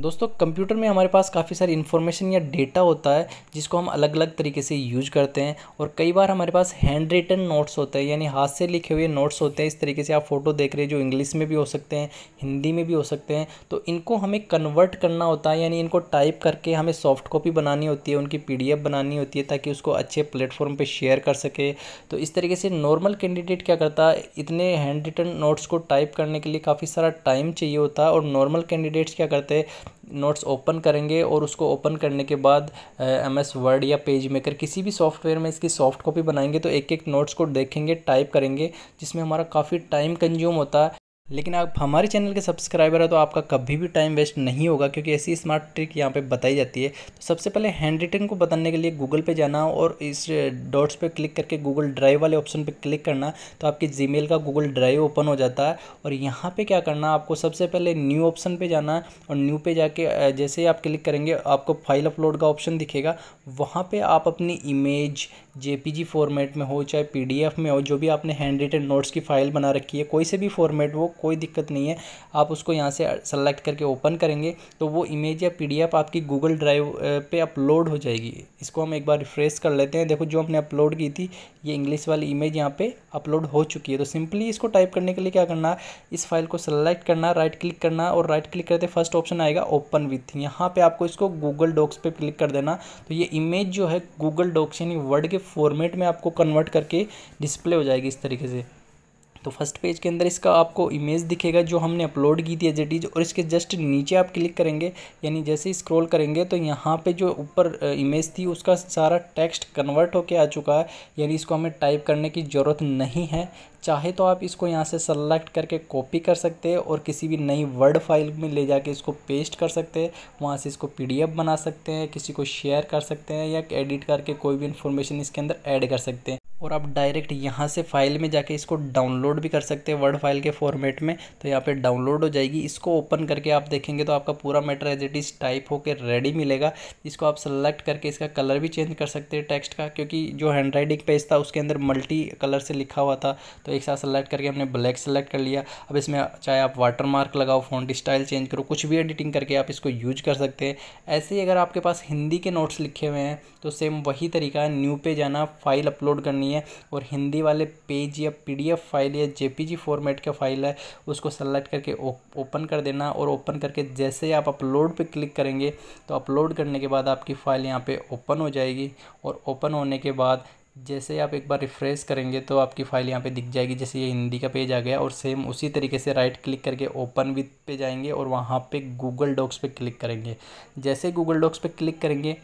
दोस्तों कंप्यूटर में हमारे पास काफ़ी सारी इन्फॉर्मेशन या डेटा होता है जिसको हम अलग अलग तरीके से यूज करते हैं और कई बार हमारे पास हैंड रिटन नोट्स होते हैं यानी हाथ से लिखे हुए नोट्स होते हैं इस तरीके से आप फ़ोटो देख रहे हैं जो इंग्लिश में भी हो सकते हैं हिंदी में भी हो सकते हैं तो इनको हमें कन्वर्ट करना होता है यानी इनको टाइप करके हमें सॉफ्ट कॉपी बनानी होती है उनकी पी बनानी होती है ताकि उसको अच्छे प्लेटफॉर्म पर शेयर कर सके तो इस तरीके से नॉर्मल कैंडिडेट क्या करता है इतने हैंड रिटन नोट्स को टाइप करने के लिए काफ़ी सारा टाइम चाहिए होता है और नॉर्मल कैंडिडेट्स क्या करते हैं नोट्स ओपन करेंगे और उसको ओपन करने के बाद एम एस वर्ड या पेज मेकर किसी भी सॉफ्टवेयर में इसकी सॉफ्ट कॉपी बनाएंगे तो एक एक नोट्स को देखेंगे टाइप करेंगे जिसमें हमारा काफ़ी टाइम कंज्यूम होता है लेकिन आप हमारे चैनल के सब्सक्राइबर है तो आपका कभी भी टाइम वेस्ट नहीं होगा क्योंकि ऐसी स्मार्ट ट्रिक यहाँ पे बताई जाती है तो सबसे पहले हैंड रिटिंग को बताने के लिए गूगल पे जाना और इस डॉट्स पे क्लिक करके गूगल ड्राइव वाले ऑप्शन पे क्लिक करना तो आपकी जीमेल का गूगल ड्राइव ओपन हो जाता है और यहाँ पर क्या करना आपको सबसे पहले न्यू ऑप्शन पर जाना और न्यू पे जाके जैसे ही आप क्लिक करेंगे आपको फाइल अपलोड का ऑप्शन दिखेगा वहाँ पर आप अपनी इमेज जे फॉर्मेट में हो चाहे पी में हो जो भी आपने हैंड रिटेड नोट्स की फाइल बना रखी है कोई से भी फॉर्मेट वो कोई दिक्कत नहीं है आप उसको यहाँ से सेलेक्ट करके ओपन करेंगे तो वो इमेज या पी आपकी गूगल ड्राइव पर अपलोड हो जाएगी इसको हम एक बार रिफ्रेश कर लेते हैं देखो जो हमने अपलोड की थी ये इंग्लिश वाली इमेज यहाँ पर अपलोड हो चुकी है तो सिंपली इसको टाइप करने के लिए क्या करना है इस फाइल को सेलेक्ट करना राइट क्लिक करना और राइट क्लिक करते फर्स्ट ऑप्शन आएगा ओपन विथ यहाँ पे आपको इसको गूगल डॉक्स पे क्लिक कर देना तो ये इमेज जो है गूगल डॉक्स यानी वर्ड के फॉर्मेट में आपको कन्वर्ट करके डिस्प्ले हो जाएगी इस तरीके से तो फर्स्ट पेज के अंदर इसका आपको इमेज दिखेगा जो हमने अपलोड की थी एज इट इज़ और इसके जस्ट नीचे आप क्लिक करेंगे यानी जैसे स्क्रॉल करेंगे तो यहाँ पे जो ऊपर इमेज थी उसका सारा टेक्स्ट कन्वर्ट होके आ चुका है यानी इसको हमें टाइप करने की ज़रूरत नहीं है चाहे तो आप इसको यहाँ से सेलेक्ट करके कॉपी कर सकते हैं और किसी भी नई वर्ड फाइल में ले जाके इसको पेस्ट कर सकते हैं वहाँ से इसको पीडीएफ बना सकते हैं किसी को शेयर कर सकते हैं या एडिट करके कोई भी इन्फॉर्मेशन इसके अंदर ऐड कर सकते हैं और आप डायरेक्ट यहाँ से फाइल में जाके इसको डाउनलोड भी कर सकते हैं वर्ड फाइल के फॉर्मेट में तो यहाँ पे डाउनलोड हो जाएगी इसको ओपन करके आप देखेंगे तो आपका पूरा matter as it is type होकर रेडी मिलेगा इसको आप सेलेक्ट करके इसका कलर भी चेंज कर सकते हैं टेक्स्ट का क्योंकि जो हैंड राइटिंग पेज था उसके अंदर मल्टी कलर से लिखा हुआ था तो एक साथ सेलेक्ट करके हमने ब्लैक सेलेक्ट कर लिया अब इसमें चाहे आप वाटर मार्क लगाओ फॉन्ट स्टाइल चेंज करो कुछ भी एडिटिंग करके आप इसको यूज कर सकते हैं ऐसे ही अगर आपके पास हिंदी के नोट्स लिखे हुए हैं तो सेम वही तरीका है न्यू पे जाना फाइल अपलोड करनी नहीं है और हिंदी वाले पेज या पीडीएफ फाइल या जेपीजी फॉर्मेट का फाइल है उसको सेलेक्ट करके ओपन कर देना और ओपन करके जैसे आप अपलोड पर क्लिक करेंगे तो अपलोड करने के बाद आपकी फ़ाइल यहाँ पे ओपन हो जाएगी और ओपन होने के बाद जैसे आप एक बार रिफ़्रेश करेंगे तो आपकी फ़ाइल यहाँ पे दिख जाएगी जैसे ये हिंदी का पेज आ गया और सेम उसी तरीके से राइट क्लिक करके ओपन विथ पे जाएंगे और वहाँ पे गूगल डॉक्स पे क्लिक करेंगे जैसे गूगल डॉक्स पे क्लिक करेंगे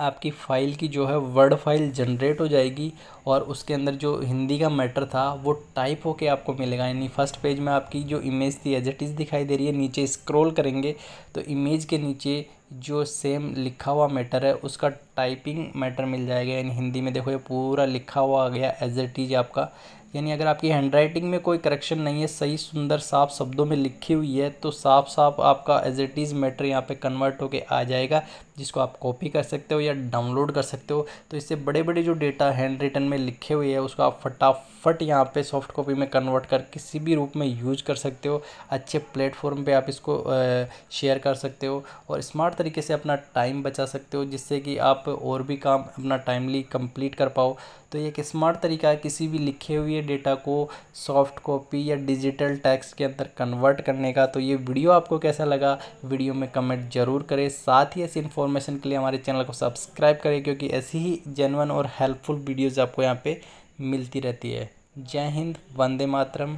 आपकी फ़ाइल की जो है वर्ड फाइल जनरेट हो जाएगी और उसके अंदर जो हिंदी का मैटर था वो टाइप होके आपको मिलेगा यानी फर्स्ट पेज में आपकी जो इमेज थी एज इज़ दिखाई दे रही है नीचे स्क्रॉल करेंगे तो इमेज के नीचे जो सेम लिखा हुआ मैटर है उसका टाइपिंग मैटर मिल जाएगा यानी हिंदी में देखो ये पूरा लिखा हुआ आ गया एज एट इज़ आपका यानी अगर आपकी हैंड राइटिंग में कोई करेक्शन नहीं है सही सुंदर साफ शब्दों में लिखी हुई है तो साफ साफ आपका एज इट इज़ मैटर यहाँ पे कन्वर्ट होकर आ जाएगा जिसको आप कॉपी कर सकते हो या डाउनलोड कर सकते हो तो इससे बड़े बड़े जो डेटा हैंड रिटन में लिखे हुए है उसको आप फटाफट यहाँ पे सॉफ्ट कॉपी में कन्वर्ट कर किसी भी रूप में यूज कर सकते हो अच्छे प्लेटफॉर्म पे आप इसको शेयर कर सकते हो और स्मार्ट तरीके से अपना टाइम बचा सकते हो जिससे कि आप और भी काम अपना टाइमली कंप्लीट कर पाओ तो एक स्मार्ट तरीका है किसी भी लिखे हुए डेटा को सॉफ्ट कॉपी या डिजिटल टेक्स्ट के अंदर कन्वर्ट करने का तो ये वीडियो आपको कैसा लगा वीडियो में कमेंट जरूर करें साथ ही ऐसी इन्फॉर्मेशन के लिए हमारे चैनल को सब्सक्राइब करें क्योंकि ऐसी ही जेनवन और हेल्पफुल वीडियोज़ आपको यहाँ पर मिलती रहती है जय हिंद वंदे मातरम